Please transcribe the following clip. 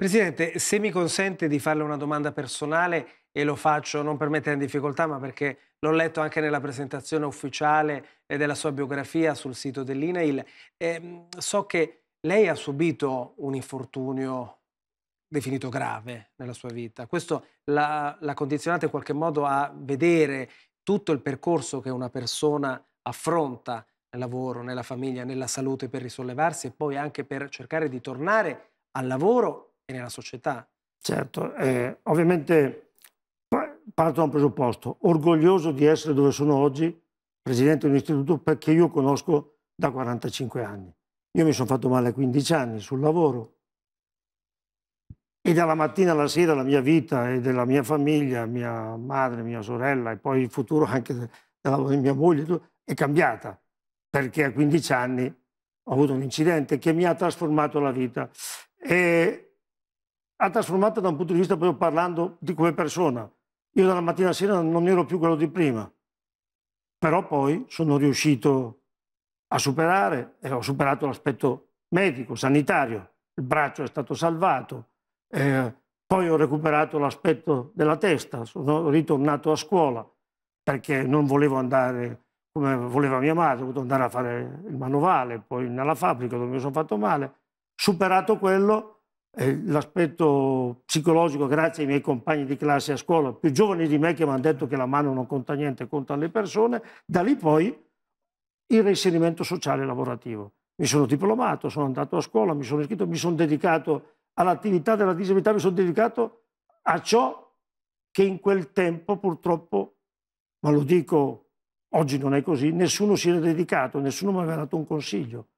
Presidente, se mi consente di farle una domanda personale e lo faccio non per mettere in difficoltà, ma perché l'ho letto anche nella presentazione ufficiale della sua biografia sul sito dell'INAIL, ehm, so che lei ha subito un infortunio definito grave nella sua vita. Questo l'ha condizionato in qualche modo a vedere tutto il percorso che una persona affronta nel lavoro, nella famiglia, nella salute per risollevarsi e poi anche per cercare di tornare al lavoro nella società. Certo, eh, ovviamente parto da un presupposto, orgoglioso di essere dove sono oggi, presidente di un istituto perché io conosco da 45 anni. Io mi sono fatto male a 15 anni sul lavoro e dalla mattina alla sera la mia vita e della mia famiglia, mia madre, mia sorella e poi il futuro anche della mia moglie è cambiata perché a 15 anni ho avuto un incidente che mi ha trasformato la vita. E ha trasformato da un punto di vista proprio parlando di come persona. Io dalla mattina alla sera non ero più quello di prima, però poi sono riuscito a superare e ho superato l'aspetto medico, sanitario, il braccio è stato salvato, eh, poi ho recuperato l'aspetto della testa, sono ritornato a scuola perché non volevo andare come voleva mia madre, ho dovuto andare a fare il manovale, poi nella fabbrica dove mi sono fatto male, superato quello l'aspetto psicologico, grazie ai miei compagni di classe a scuola, più giovani di me che mi hanno detto che la mano non conta niente, conta le persone, da lì poi il reinserimento sociale e lavorativo. Mi sono diplomato, sono andato a scuola, mi sono iscritto, mi sono dedicato all'attività della disabilità, mi sono dedicato a ciò che in quel tempo purtroppo, ma lo dico oggi non è così, nessuno si era dedicato, nessuno mi aveva dato un consiglio.